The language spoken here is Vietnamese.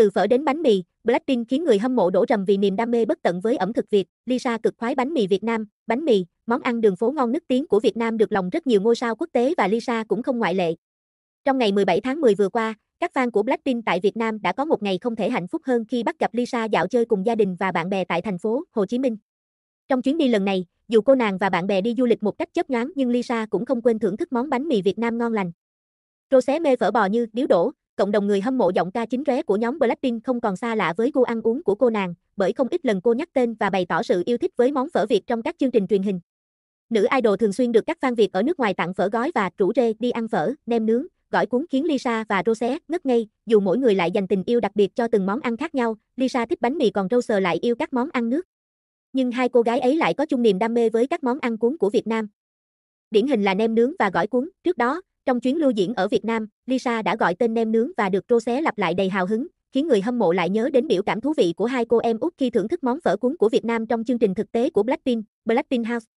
Từ phở đến bánh mì, Blackpink khiến người hâm mộ đổ rầm vì niềm đam mê bất tận với ẩm thực Việt. Lisa cực khoái bánh mì Việt Nam, bánh mì, món ăn đường phố ngon nức tiếng của Việt Nam được lòng rất nhiều ngôi sao quốc tế và Lisa cũng không ngoại lệ. Trong ngày 17 tháng 10 vừa qua, các fan của Blackpink tại Việt Nam đã có một ngày không thể hạnh phúc hơn khi bắt gặp Lisa dạo chơi cùng gia đình và bạn bè tại thành phố Hồ Chí Minh. Trong chuyến đi lần này, dù cô nàng và bạn bè đi du lịch một cách chớp nhoáng nhưng Lisa cũng không quên thưởng thức món bánh mì Việt Nam ngon lành. Rosé mê phở bò như điếu đổ, Cộng đồng người hâm mộ giọng ca chính ré của nhóm Blackpink không còn xa lạ với gu ăn uống của cô nàng, bởi không ít lần cô nhắc tên và bày tỏ sự yêu thích với món phở Việt trong các chương trình truyền hình. Nữ idol thường xuyên được các fan Việt ở nước ngoài tặng phở gói và rủ rê đi ăn phở, nem nướng, gỏi cuốn khiến Lisa và Rose ngất ngây, dù mỗi người lại dành tình yêu đặc biệt cho từng món ăn khác nhau, Lisa thích bánh mì còn Rose lại yêu các món ăn nước. Nhưng hai cô gái ấy lại có chung niềm đam mê với các món ăn cuốn của Việt Nam. Điển hình là nem nướng và gỏi cuốn, trước đó, trong chuyến lưu diễn ở Việt Nam, Lisa đã gọi tên nem nướng và được Rose lặp lại đầy hào hứng, khiến người hâm mộ lại nhớ đến biểu cảm thú vị của hai cô em út khi thưởng thức món phở cuốn của Việt Nam trong chương trình thực tế của Blackpink, Blackpink House.